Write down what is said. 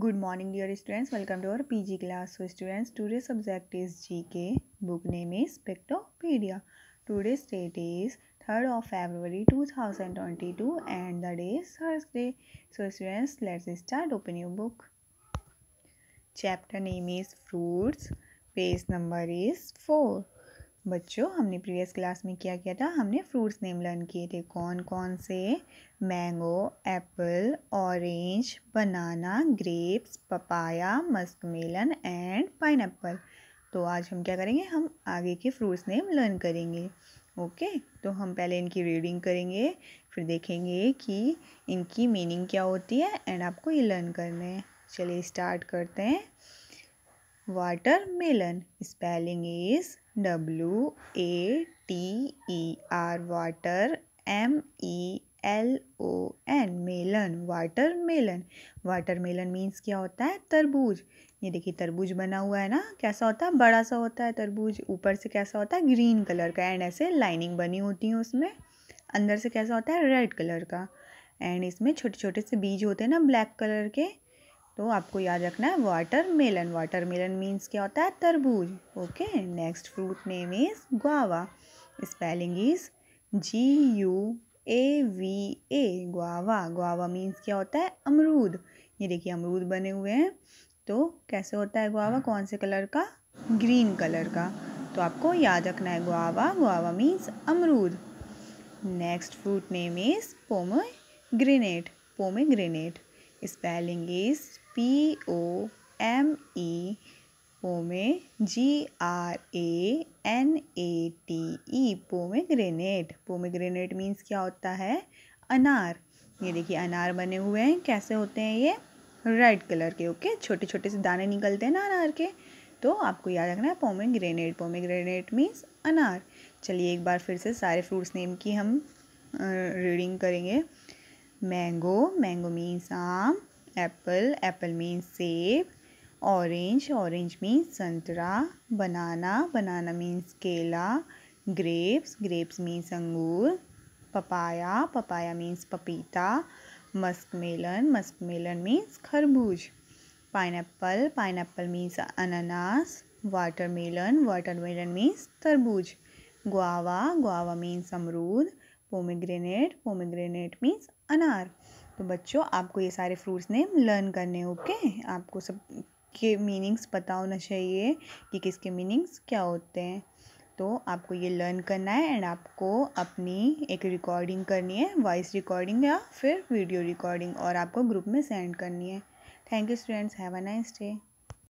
Good morning dear students welcome to our PG class so students today's subject is GK book name is Spectropedia today's date is 3rd of February 2022 and the day is Thursday so students let's start open your book chapter name is fruits page number is 4 बच्चों हमने previous class में क्या किया था हमने fruits name learn किए थे कौन कौन से mango apple orange banana grapes papaya muskmelon and pine तो आज हम क्या करेंगे हम आगे के फ्रूट्स नेम लर्न करेंगे ओके तो हम पहले इनकी रीडिंग करेंगे फिर देखेंगे कि इनकी मीनिंग क्या होती है एंड आपको ये लर्न करना है चलिए स्टार्ट करते हैं watermelon spelling is W A T E R water M E L O N melon watermelon watermelon means क्या होता है तरबूज ये देखिए तरबूज बना हुआ है ना कैसा होता है बड़ा सा होता है तरबूज ऊपर से कैसा होता है ग्रीन कलर का एंड ऐसे लाइनिंग बनी होती है उसमें अंदर से कैसा होता है रेड कलर का एंड इसमें छोटे छोटे से बीज होते हैं ना ब्लैक कलर के तो आपको याद रखना है watermelon watermelon means क्या होता है तरबूज okay next fruit name is guava spelling is G U A V A guava guava means क्या होता है अमरूद ये देखिए अमरूद बने हुए हैं तो कैसे होता है गुआवा कौन से कलर का ग्रीन कलर का तो आपको याद रखना है गुआवा गुआवा मीन्स अमरूद next fruit name is pomegranate pomegranate spelling is P O M E pomegranate G R A N A T E pomegranate means क्या होता है अनार ये देखिए अनार बने हुए हैं कैसे होते हैं ये रेड कलर के ओके छोटे छोटे से दाने निकलते हैं ना अनार के तो आपको याद रखना है पोमे पोमे ग्रेनेट मीन्स अनार चलिए एक बार फिर से सारे फ्रूट्स नेम की हम रीडिंग करेंगे मैंगो मैंगो मीन्स आम एप्पल एप्पल मीन्स सेब ऑरेंज ऑरेंज मीन्स संतरा बनाना बनाना मीन्स केला ग्रेप्स ग्रेप्स मीन्स अंगूर पपाया पपाया मीन्स पपीता muskmelon muskmelon means खरबूज pineapple pineapple means अनानास watermelon watermelon means तरबूज guava guava means अमरूद pomegranate pomegranate means अनार तो बच्चों आपको ये सारे फ्रूट्स नेम लर्न करने हैं ओके आपको सब के मीनिंग्स पता होना चाहिए कि किसके मीनिंग्स क्या होते हैं तो आपको ये लर्न करना है एंड आपको अपनी एक रिकॉर्डिंग करनी है वॉइस रिकॉर्डिंग या फिर वीडियो रिकॉर्डिंग और आपको ग्रुप में सेंड करनी है thank you students have a nice day